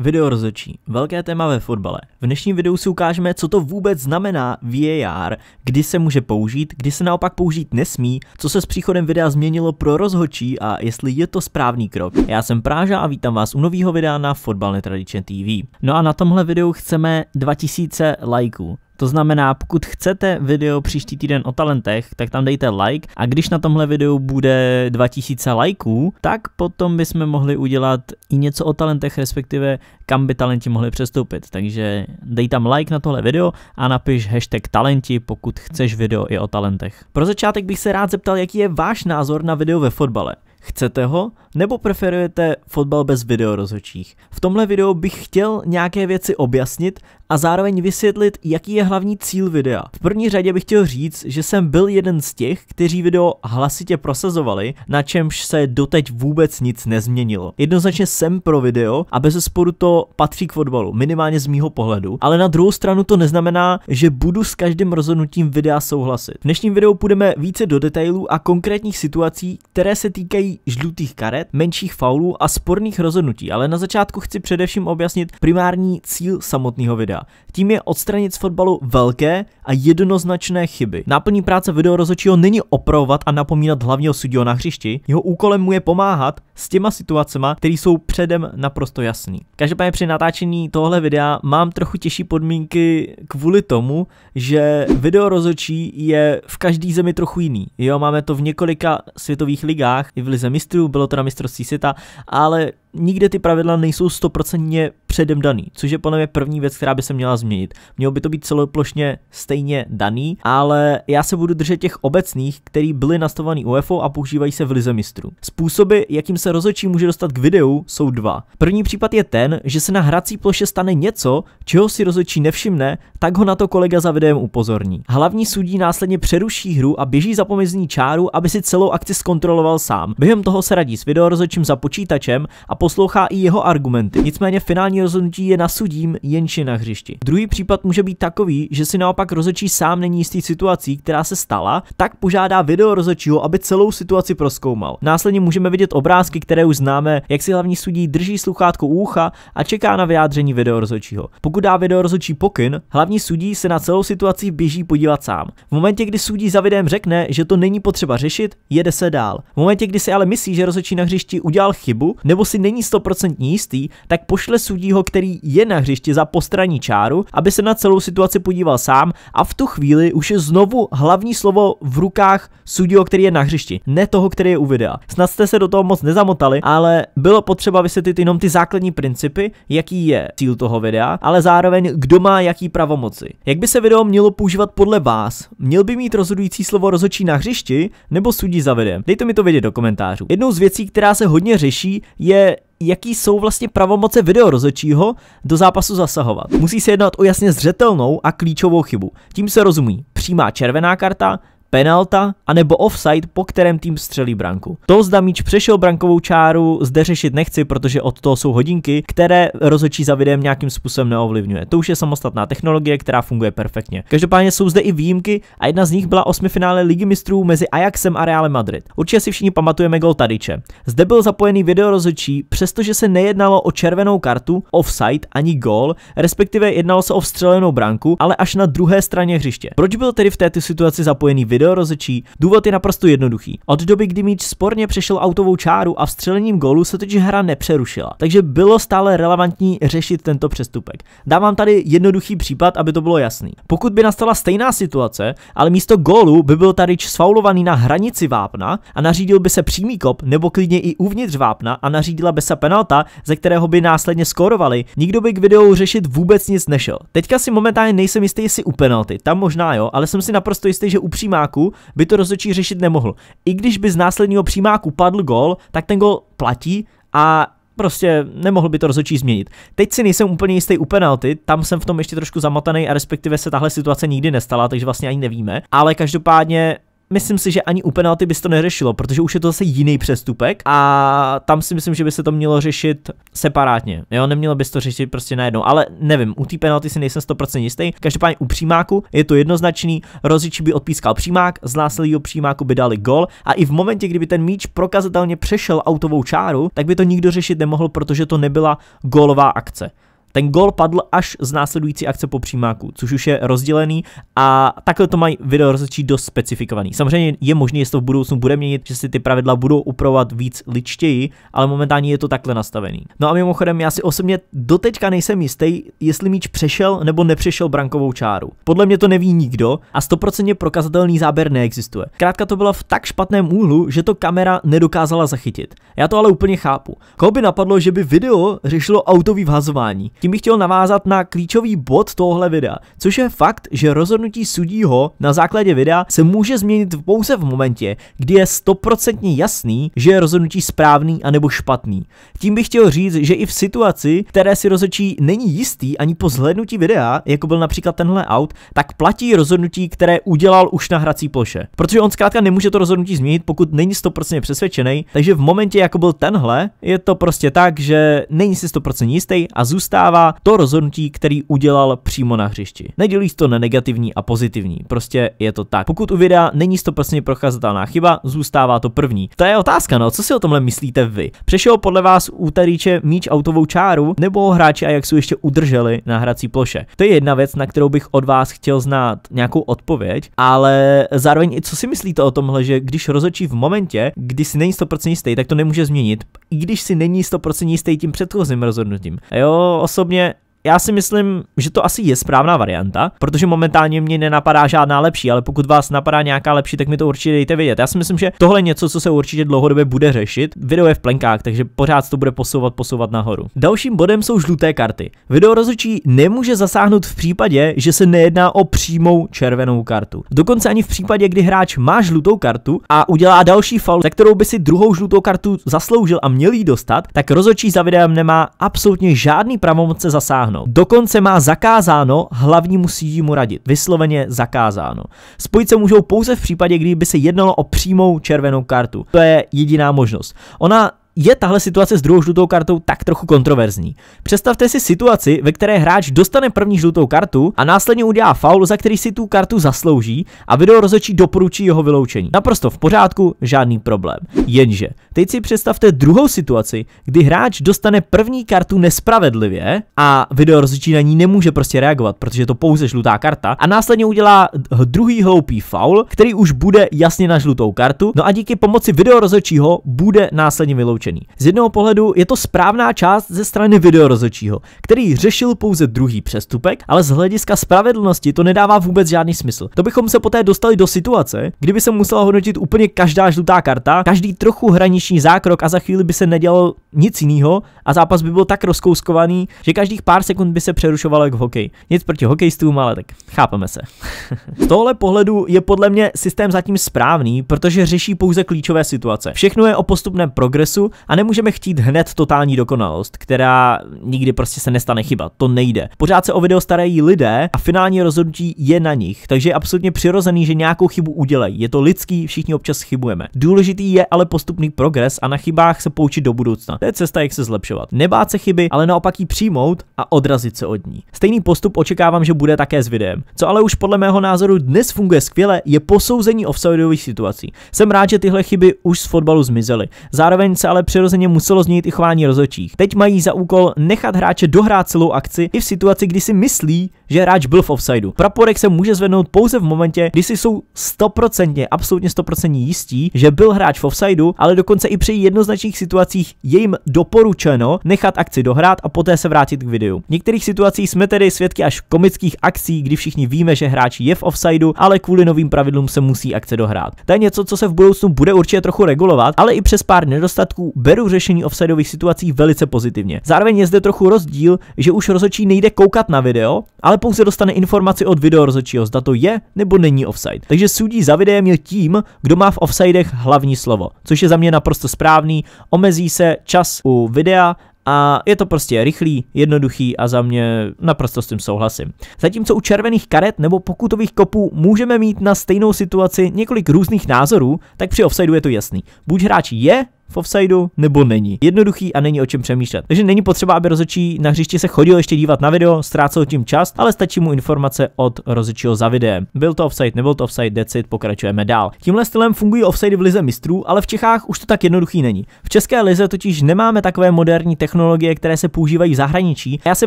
Video rozočí. Velké téma ve fotbale. V dnešním videu si ukážeme, co to vůbec znamená VAR, kdy se může použít, kdy se naopak použít nesmí, co se s příchodem videa změnilo pro rozhočí a jestli je to správný krok. Já jsem Práža a vítám vás u nového videa na Fotbal Netradičně TV. No a na tomhle videu chceme 2000 lajků. To znamená, pokud chcete video příští týden o talentech, tak tam dejte like a když na tomhle videu bude 2000 lajků, tak potom bychom mohli udělat i něco o talentech, respektive kam by talenti mohli přestoupit. Takže dej tam like na tohle video a napiš hashtag talenti, pokud chceš video i o talentech. Pro začátek bych se rád zeptal, jaký je váš názor na video ve fotbale. Chcete ho? Nebo preferujete fotbal bez videorozhodčích? V tomhle videu bych chtěl nějaké věci objasnit a zároveň vysvětlit, jaký je hlavní cíl videa. V první řadě bych chtěl říct, že jsem byl jeden z těch, kteří video hlasitě prosazovali, na čemž se doteď vůbec nic nezměnilo. Jednoznačně jsem pro video a bez sporu to patří k fotbalu, minimálně z mýho pohledu, ale na druhou stranu to neznamená, že budu s každým rozhodnutím videa souhlasit. V dnešním videu půjdeme více do detailů a konkrétních situací, které se týkají žlutých karet, menších faulů a sporných rozhodnutí, ale na začátku chci především objasnit primární cíl samotného videa videa. Tím je odstranit z fotbalu velké a jednoznačné chyby. Náplní práce videorozočího není opravovat a napomínat hlavního sudího na hřišti, jeho úkolem mu je pomáhat s těma situacemi, které jsou předem naprosto jasný. Každopádně při natáčení tohle videa mám trochu těžší podmínky kvůli tomu, že videorozočí je v každý zemi trochu jiný. Jo, máme to v několika světových ligách, i v lize mistrů, bylo to na mistrovství světa, ale nikde ty pravidla nejsou stoprocentně předem daný, což je podle mě první věc, která by se měla změnit. Mělo by to být celoplošně stejně daný, ale já se budu držet těch obecných, který byly nastavovaný UFO a používají se v lize mistru. Způsoby, jakým se rozhodčí může dostat k videu, jsou dva. První případ je ten, že se na hrací ploše stane něco, čeho si rozhodčí nevšimne, tak ho na to kolega za videem upozorní. Hlavní sudí následně přeruší hru a běží za pomizní čáru, aby si celou akci zkontroloval sám. Během toho se radí s rozhodčím za počítačem a poslouchá i jeho argumenty. Nicméně finální rozhodnutí je na sudím, jenči na hřišti. Druhý případ může být takový, že si naopak rozhodčí sám není jistý situací, která se stala, tak požádá video rozhodčího, aby celou situaci proskoumal. Následně můžeme vidět obrázky, které už známe, jak si hlavní sudí drží sluchátko u ucha a čeká na vyjádření video rozhodčího. Pokud dá video rozhodčí pokyn, hlavní sudí se na celou situaci běží podívat sám. V momentě, kdy sudí za videem řekne, že to není potřeba řešit, jede se dál. V momentě, kdy si ale myslí, že rozhodčí na hřišti udělal chybu, nebo si není stoprocentně jistý, tak pošle sudího, který je na hřišti za postraní čáru, aby se na celou situaci podíval sám a v tu chvíli už je znovu hlavní slovo v rukách sudího, který je na hřišti, ne toho, který je u videa. Snad jste se do toho moc nezamotali, ale bylo potřeba vysvětlit jenom ty základní principy, jaký je cíl toho videa, ale zároveň kdo má jaký pravomoci. Jak by se video mělo používat podle vás? Měl by mít rozhodující slovo rozhodčí na hřišti nebo sudí za videem? Dejte mi to vědět do komentářů. Jednou z věcí, která se hodně řeší, je jaký jsou vlastně pravomoce videorozečího do zápasu zasahovat. Musí se jednat o jasně zřetelnou a klíčovou chybu. Tím se rozumí přímá červená karta, penalta, anebo offside, po kterém tým střelí branku. To zda míč přešel brankovou čáru, zde řešit nechci, protože od toho jsou hodinky, které rozhodčí za videem nějakým způsobem neovlivňuje. To už je samostatná technologie, která funguje perfektně. Každopádně jsou zde i výjimky a jedna z nich byla osmifinále Ligy mistrů mezi Ajaxem a Realem Madrid. Určitě si všichni pamatujeme gol Tadiče. Zde byl zapojený video rozhodčí, přestože se nejednalo o červenou kartu, offside ani gol, respektive jednalo se o vstřelenou branku, ale až na druhé straně hřiště. Proč byl tedy v této situaci zapojený video video rozečí. Důvod je naprosto jednoduchý. Od doby, kdy míč sporně přešel autovou čáru a vstřelením gólu se totiž hra nepřerušila, takže bylo stále relevantní řešit tento přestupek. Dám vám tady jednoduchý případ, aby to bylo jasný. Pokud by nastala stejná situace, ale místo gólu by byl tady sfaulovaný na hranici vápna a nařídil by se přímý kop nebo klidně i uvnitř vápna a nařídila by se penalta, ze kterého by následně skórovali, nikdo by k videu řešit vůbec nic nešel. Teďka si momentálně nejsem jistý, jestli u penalty, tam možná jo, ale jsem si naprosto jistý, že u přímá přímáku by to rozhodčí řešit nemohl. I když by z následního přímáku padl gol, tak ten gol platí a prostě nemohl by to rozhodčí změnit. Teď si nejsem úplně jistý u penalty, tam jsem v tom ještě trošku zamotaný a respektive se tahle situace nikdy nestala, takže vlastně ani nevíme, ale každopádně myslím si, že ani u penalty by to neřešilo, protože už je to zase jiný přestupek a tam si myslím, že by se to mělo řešit separátně. Jo, nemělo by to řešit prostě najednou, ale nevím, u té penalty si nejsem 100% jistý. Každopádně u přímáku je to jednoznačný, rozličí by odpískal přímák, z násilího přímáku by dali gol a i v momentě, kdyby ten míč prokazatelně přešel autovou čáru, tak by to nikdo řešit nemohl, protože to nebyla golová akce. Ten gol padl až z následující akce po přímáku, což už je rozdělený a takhle to mají video rozhodčí dost specifikovaný. Samozřejmě je možné, jestli to v budoucnu bude měnit, že si ty pravidla budou upravovat víc ličtěji, ale momentálně je to takhle nastavený. No a mimochodem, já si osobně doteďka nejsem jistý, jestli míč přešel nebo nepřešel brankovou čáru. Podle mě to neví nikdo a 100% prokazatelný záběr neexistuje. Krátka to byla v tak špatném úhlu, že to kamera nedokázala zachytit. Já to ale úplně chápu. Koho by napadlo, že by video řešilo autový vhazování? tím bych chtěl navázat na klíčový bod tohle videa, což je fakt, že rozhodnutí sudího na základě videa se může změnit pouze v momentě, kdy je stoprocentně jasný, že je rozhodnutí správný anebo špatný. Tím bych chtěl říct, že i v situaci, které si rozhodčí není jistý ani po zhlédnutí videa, jako byl například tenhle aut, tak platí rozhodnutí, které udělal už na hrací ploše. Protože on zkrátka nemůže to rozhodnutí změnit, pokud není 100% přesvědčený, takže v momentě, jako byl tenhle, je to prostě tak, že není si 100% jistý a zůstává zůstává to rozhodnutí, který udělal přímo na hřišti. Nedělí to na negativní a pozitivní, prostě je to tak. Pokud u videa není 100% prokazatelná chyba, zůstává to první. To je otázka, no, co si o tomhle myslíte vy? Přešel podle vás u Tariče míč autovou čáru, nebo hráči jak jsou ještě udrželi na hrací ploše? To je jedna věc, na kterou bych od vás chtěl znát nějakou odpověď, ale zároveň i co si myslíte o tomhle, že když rozhodčí v momentě, kdy si není 100% jistý, tak to nemůže změnit, i když si není 100% jistý tím předchozím rozhodnutím. Jo, os- osobně já si myslím, že to asi je správná varianta, protože momentálně mě nenapadá žádná lepší, ale pokud vás napadá nějaká lepší, tak mi to určitě dejte vědět. Já si myslím, že tohle je něco, co se určitě dlouhodobě bude řešit. Video je v plenkách, takže pořád to bude posouvat, posouvat nahoru. Dalším bodem jsou žluté karty. Video rozhodčí nemůže zasáhnout v případě, že se nejedná o přímou červenou kartu. Dokonce ani v případě, kdy hráč má žlutou kartu a udělá další faul, za kterou by si druhou žlutou kartu zasloužil a měl jí dostat, tak rozhodčí za videem nemá absolutně žádný pravomoc se zasáhnout zakázáno. Dokonce má zakázáno, hlavní musí mu radit. Vysloveně zakázáno. Spojit se můžou pouze v případě, kdy by se jednalo o přímou červenou kartu. To je jediná možnost. Ona je tahle situace s druhou žlutou kartou tak trochu kontroverzní. Představte si situaci, ve které hráč dostane první žlutou kartu a následně udělá faul, za který si tu kartu zaslouží a video rozhodčí doporučí jeho vyloučení. Naprosto v pořádku, žádný problém. Jenže, teď si představte druhou situaci, kdy hráč dostane první kartu nespravedlivě a video rozhodčí na ní nemůže prostě reagovat, protože je to pouze žlutá karta a následně udělá druhý hloupý faul, který už bude jasně na žlutou kartu, no a díky pomoci video rozhodčího bude následně vyloučen dokončený. Z jednoho pohledu je to správná část ze strany videorozočího, který řešil pouze druhý přestupek, ale z hlediska spravedlnosti to nedává vůbec žádný smysl. To bychom se poté dostali do situace, kdyby se musela hodnotit úplně každá žlutá karta, každý trochu hraniční zákrok a za chvíli by se nedělal nic jiného a zápas by byl tak rozkouskovaný, že každých pár sekund by se přerušovalo jak v hokeji. Nic proti hokejistům, ale tak chápeme se. z tohle pohledu je podle mě systém zatím správný, protože řeší pouze klíčové situace. Všechno je o postupném progresu a nemůžeme chtít hned totální dokonalost, která nikdy prostě se nestane chyba. To nejde. Pořád se o video starají lidé a finální rozhodnutí je na nich, takže je absolutně přirozený, že nějakou chybu udělají. Je to lidský, všichni občas chybujeme. Důležitý je ale postupný progres a na chybách se poučit do budoucna. To je cesta, jak se zlepšovat. Nebát se chyby, ale naopak ji přijmout a odrazit se od ní. Stejný postup očekávám, že bude také s videem. Co ale už podle mého názoru dnes funguje skvěle, je posouzení offsideových situací. Jsem rád, že tyhle chyby už z fotbalu zmizely. Zároveň se ale ale přirozeně muselo změnit i chování rozočích. Teď mají za úkol nechat hráče dohrát celou akci i v situaci, kdy si myslí, že hráč byl v offsideu. Praporek se může zvednout pouze v momentě, kdy si jsou 100%, absolutně 100% jistí, že byl hráč v offsideu, ale dokonce i při jednoznačných situacích je jim doporučeno nechat akci dohrát a poté se vrátit k videu. V některých situacích jsme tedy svědky až komických akcí, kdy všichni víme, že hráč je v offsideu, ale kvůli novým pravidlům se musí akce dohrát. To je něco, co se v budoucnu bude určitě trochu regulovat, ale i přes pár nedostatků beru řešení offsideových situací velice pozitivně. Zároveň je zde trochu rozdíl, že už rozhodčí nejde koukat na video, ale ale pouze dostane informaci od videorozhodčího, zda to je nebo není offside. Takže soudí za videem je tím, kdo má v offsidech hlavní slovo, což je za mě naprosto správný, omezí se čas u videa a je to prostě rychlý, jednoduchý a za mě naprosto s tím souhlasím. Zatímco u červených karet nebo pokutových kopů můžeme mít na stejnou situaci několik různých názorů, tak při offsideu je to jasný. Buď hráč je v offsideu nebo není. Jednoduchý a není o čem přemýšlet. Takže není potřeba, aby rozhodčí na hřišti se chodil ještě dívat na video, ztrácel tím čas, ale stačí mu informace od rozhodčího za videem. Byl to offside, nebyl to offside, decid, pokračujeme dál. Tímhle stylem fungují offside v lize mistrů, ale v Čechách už to tak jednoduchý není. V české lize totiž nemáme takové moderní technologie, které se používají v zahraničí. Já se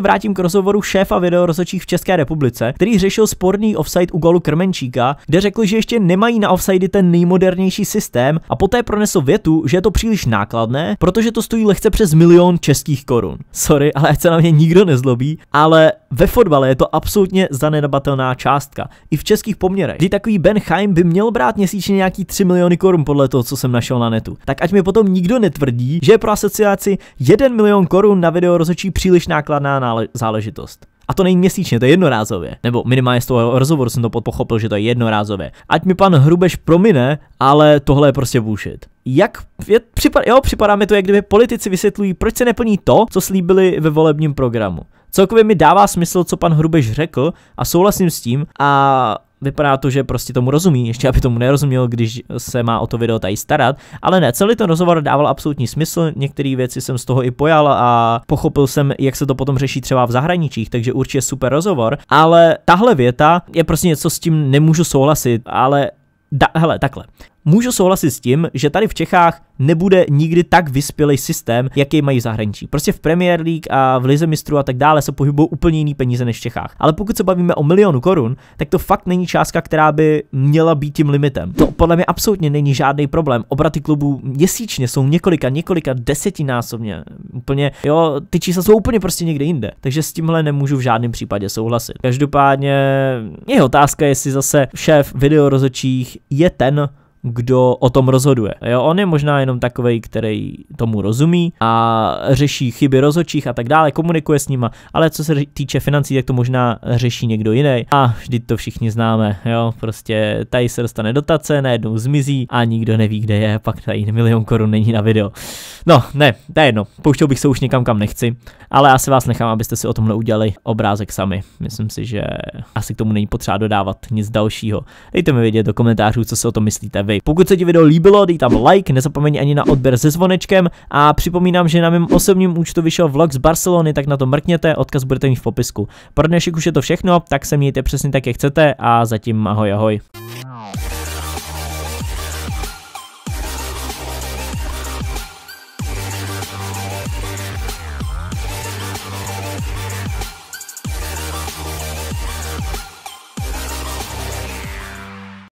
vrátím k rozhovoru šéfa video rozhodčích v České republice, který řešil sporný offside u golu Krmenčíka, kde řekl, že ještě nemají na offside ten nejmodernější systém a poté pronesl větu, že je to příliš příliš nákladné, protože to stojí lehce přes milion českých korun. Sorry, ale ať se na mě nikdo nezlobí, ale ve fotbale je to absolutně zanedbatelná částka. I v českých poměrech, kdy takový Ben Chaim by měl brát měsíčně nějaký 3 miliony korun podle toho, co jsem našel na netu. Tak ať mi potom nikdo netvrdí, že je pro asociaci 1 milion korun na video rozhodčí příliš nákladná záležitost. A to není měsíčně, to je jednorázově. Nebo minimálně z toho rozhovoru jsem to pochopil, že to je jednorázově. Ať mi pan Hrubeš promine, ale tohle je prostě bůšit. Jak je, připad, jo, připadá mi to, jak kdyby politici vysvětlují, proč se neplní to, co slíbili ve volebním programu. Celkově mi dává smysl, co pan Hrubeš řekl a souhlasím s tím a vypadá to, že prostě tomu rozumí, ještě aby tomu nerozuměl, když se má o to video tady starat, ale ne, celý ten rozhovor dával absolutní smysl, některé věci jsem z toho i pojal a pochopil jsem, jak se to potom řeší třeba v zahraničích, takže určitě super rozhovor, ale tahle věta je prostě něco, s tím nemůžu souhlasit, ale da, hele, takhle. Můžu souhlasit s tím, že tady v Čechách nebude nikdy tak vyspělý systém, jaký mají v zahraničí. Prostě v Premier League a v Lize mistrů a tak dále se pohybují úplně jiný peníze než v Čechách. Ale pokud se bavíme o milionu korun, tak to fakt není částka, která by měla být tím limitem. To podle mě absolutně není žádný problém. Obraty klubů měsíčně jsou několika, několika desetinásobně. Úplně, jo, ty čísla jsou úplně prostě někde jinde. Takže s tímhle nemůžu v žádném případě souhlasit. Každopádně je otázka, jestli zase šéf videorozočích je ten, kdo o tom rozhoduje. Jo, on je možná jenom takový, který tomu rozumí a řeší chyby rozhodčích a tak dále, komunikuje s nima, ale co se týče financí, tak to možná řeší někdo jiný. A vždy to všichni známe, jo, prostě tady se dostane dotace, najednou zmizí a nikdo neví, kde je, pak tady milion korun není na video. No, ne, to je jedno, pouštěl bych se už někam, kam nechci, ale asi vás nechám, abyste si o tomhle udělali obrázek sami. Myslím si, že asi k tomu není potřeba dodávat nic dalšího. Dejte mi vědět do komentářů, co si o tom myslíte vy vy. Pokud se ti video líbilo, dej tam like, nezapomeň ani na odběr se zvonečkem a připomínám, že na mém osobním účtu vyšel vlog z Barcelony, tak na to mrkněte, odkaz budete mít v popisku. Pro dnešek už je to všechno, tak se mějte přesně tak, jak chcete a zatím ahoj ahoj.